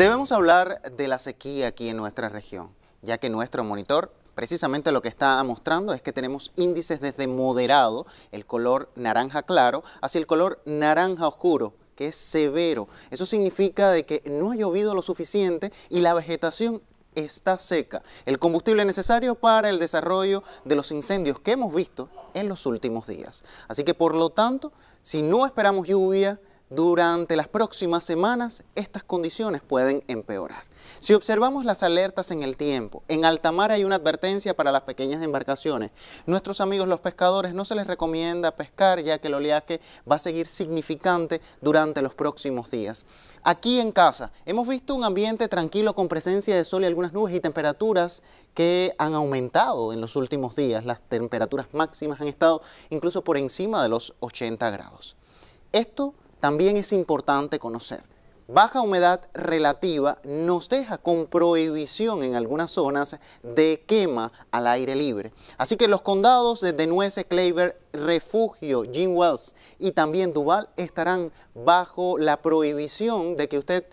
Debemos hablar de la sequía aquí en nuestra región, ya que nuestro monitor precisamente lo que está mostrando es que tenemos índices desde moderado, el color naranja claro, hacia el color naranja oscuro, que es severo. Eso significa de que no ha llovido lo suficiente y la vegetación está seca, el combustible necesario para el desarrollo de los incendios que hemos visto en los últimos días. Así que por lo tanto, si no esperamos lluvia, durante las próximas semanas, estas condiciones pueden empeorar. Si observamos las alertas en el tiempo, en alta mar hay una advertencia para las pequeñas embarcaciones. Nuestros amigos los pescadores no se les recomienda pescar ya que el oleaje va a seguir significante durante los próximos días. Aquí en casa hemos visto un ambiente tranquilo con presencia de sol y algunas nubes y temperaturas que han aumentado en los últimos días. Las temperaturas máximas han estado incluso por encima de los 80 grados. Esto también es importante conocer. Baja humedad relativa nos deja con prohibición en algunas zonas de quema al aire libre. Así que los condados de Nueces, Claver, Refugio, Jim Wells y también Duval estarán bajo la prohibición de que usted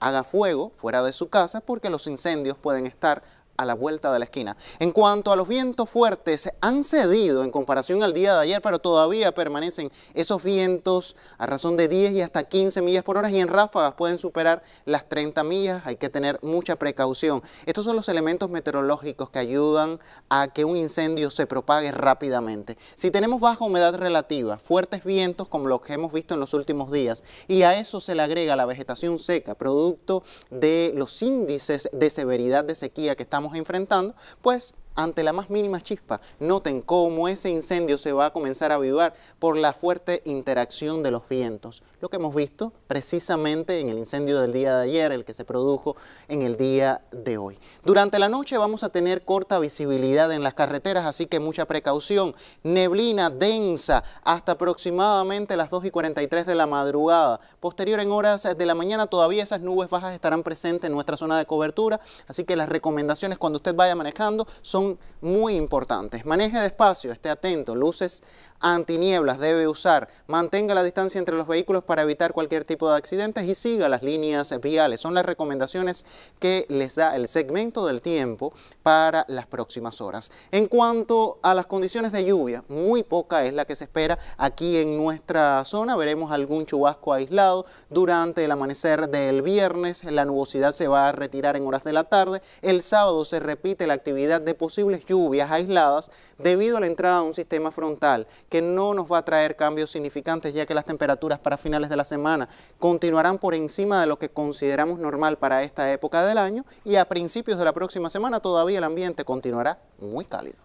haga fuego fuera de su casa porque los incendios pueden estar a la vuelta de la esquina. En cuanto a los vientos fuertes, han cedido en comparación al día de ayer, pero todavía permanecen esos vientos a razón de 10 y hasta 15 millas por hora y en ráfagas pueden superar las 30 millas. Hay que tener mucha precaución. Estos son los elementos meteorológicos que ayudan a que un incendio se propague rápidamente. Si tenemos baja humedad relativa, fuertes vientos como los que hemos visto en los últimos días y a eso se le agrega la vegetación seca, producto de los índices de severidad de sequía que están enfrentando, pues ante la más mínima chispa. Noten cómo ese incendio se va a comenzar a avivar por la fuerte interacción de los vientos. Lo que hemos visto precisamente en el incendio del día de ayer, el que se produjo en el día de hoy. Durante la noche vamos a tener corta visibilidad en las carreteras, así que mucha precaución. Neblina densa hasta aproximadamente las 2 y 43 de la madrugada. Posterior en horas de la mañana todavía esas nubes bajas estarán presentes en nuestra zona de cobertura, así que las recomendaciones cuando usted vaya manejando son muy importantes. Maneje despacio, esté atento, luces antinieblas debe usar, mantenga la distancia entre los vehículos para evitar cualquier tipo de accidentes y siga las líneas viales. Son las recomendaciones que les da el segmento del tiempo para las próximas horas. En cuanto a las condiciones de lluvia, muy poca es la que se espera aquí en nuestra zona. Veremos algún chubasco aislado durante el amanecer del viernes. La nubosidad se va a retirar en horas de la tarde. El sábado se repite la actividad de posibles lluvias aisladas debido a la entrada de un sistema frontal que no nos va a traer cambios significantes ya que las temperaturas para finales de la semana continuarán por encima de lo que consideramos normal para esta época del año y a principios de la próxima semana todavía el ambiente continuará muy cálido.